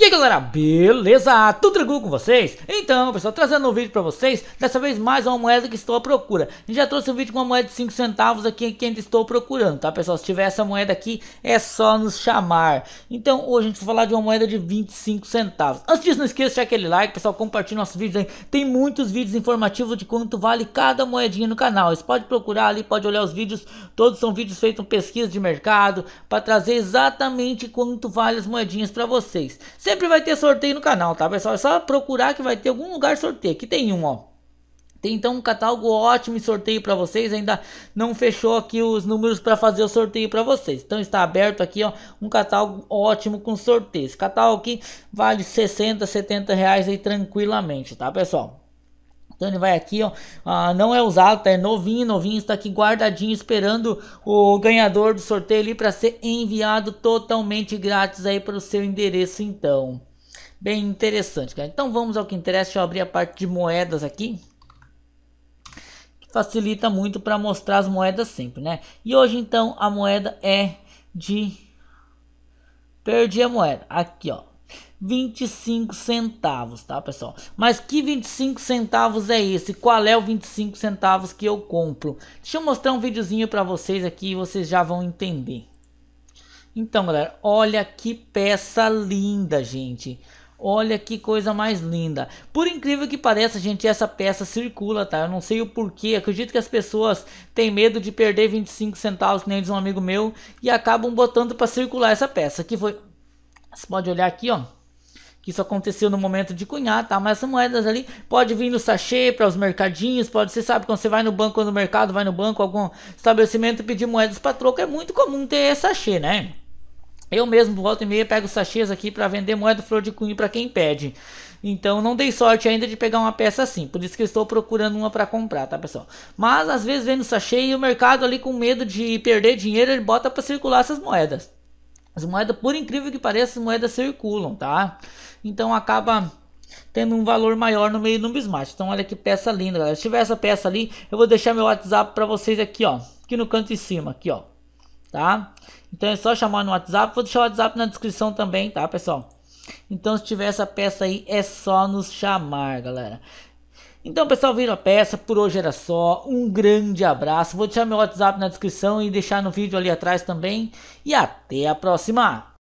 Yeah, aí galera, beleza? Tudo tranquilo com vocês? Então pessoal, trazendo um vídeo pra vocês, dessa vez mais uma moeda que estou à procura gente Já trouxe um vídeo com uma moeda de 5 centavos aqui que ainda estou procurando, tá pessoal? Se tiver essa moeda aqui, é só nos chamar Então hoje a gente vai falar de uma moeda de 25 centavos Antes disso, não esqueça de deixar aquele like, pessoal, compartilhe nossos vídeos aí Tem muitos vídeos informativos de quanto vale cada moedinha no canal Você pode procurar ali, pode olhar os vídeos, todos são vídeos feitos com pesquisa de mercado Pra trazer exatamente quanto vale as moedinhas pra vocês Sempre Sempre vai ter sorteio no canal, tá pessoal? É só procurar que vai ter algum lugar sorteio. Aqui tem um, ó. Tem então um catálogo ótimo e sorteio para vocês. Ainda não fechou aqui os números para fazer o sorteio para vocês. Então está aberto aqui ó, um catálogo ótimo com sorteio. Esse catálogo aqui vale 60, 70 reais aí tranquilamente, tá pessoal? Então ele vai aqui, ó, ah, não é usado, tá? É novinho, novinho, está aqui guardadinho, esperando o ganhador do sorteio ali para ser enviado totalmente grátis aí para o seu endereço, então. Bem interessante, cara. Então vamos ao que interessa, deixa eu abrir a parte de moedas aqui facilita muito para mostrar as moedas sempre, né? E hoje então a moeda é de perdi a moeda aqui, ó. 25 centavos, tá, pessoal? Mas que 25 centavos é esse? Qual é o 25 centavos que eu compro? Deixa eu mostrar um videozinho para vocês aqui, vocês já vão entender. Então, galera, olha que peça linda, gente. Olha que coisa mais linda. Por incrível que pareça, gente, essa peça circula, tá? Eu não sei o porquê. Acredito que as pessoas têm medo de perder 25 centavos, que nem diz um amigo meu, e acabam botando para circular essa peça. Que foi Você pode olhar aqui, ó que isso aconteceu no momento de cunhar, tá? Mas essas moedas ali pode vir no sachê para os mercadinhos, pode ser, sabe, quando você vai no banco ou no mercado, vai no banco, algum estabelecimento pedir moedas para troca é muito comum ter sachê, né? Eu mesmo, volta e meia, pego sachês aqui para vender moeda flor de cunho para quem pede. Então não dei sorte ainda de pegar uma peça assim, por isso que eu estou procurando uma para comprar, tá pessoal? Mas às vezes vem no sachê e o mercado ali com medo de perder dinheiro, ele bota para circular essas moedas. As moedas, por incrível que pareça, as moedas circulam, tá? Então acaba tendo um valor maior no meio do numismático. Então olha que peça linda, galera. Se tiver essa peça ali, eu vou deixar meu WhatsApp para vocês aqui, ó. Aqui no canto em cima, aqui, ó. Tá? Então é só chamar no WhatsApp. Vou deixar o WhatsApp na descrição também, tá, pessoal? Então se tiver essa peça aí, é só nos chamar, galera. Então, pessoal, viram a peça. Por hoje era só. Um grande abraço. Vou deixar meu WhatsApp na descrição e deixar no vídeo ali atrás também. E até a próxima!